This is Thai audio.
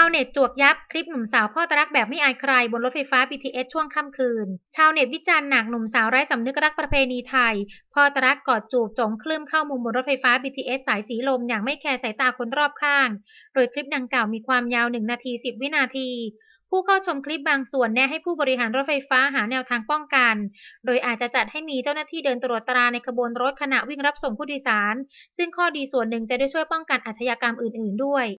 าวเน็ตจวกยับคลิปหนุ่มสาวพ่อตรักแบบไม่อายใครบนรถไฟฟ้า BTS ช่วงค่ำคืน ชาวเน็ตวิจารณ์หนักหนุ่มสาวไร้สำนึกรักประเพณีไทย พ่อตรักกอดจูบจงคลื่มเข้ามุมบนรถไฟฟ้า BTS สายสีลมอย่างไม่แคร์สายตาคนรอบข้าง โดยคลิปดังกล่าวมีความยาว 1 นาที 10 วินาที ผู้เข้าชมคลิปบางส่วนแนะให้ผู้บริหารรถไฟฟ้าหาแนวทางป้องกัน โดยอาจจะจัดให้มีเจ้าหน้าที่เดินตรวจตราในขบวนรถขณะวิ่งรับส่งผู้โดยสาร ซึ่งข้อดีส่วนหนึ่งจะได้ช่วยป้องกันอาชญากรรมอื่นๆด้วย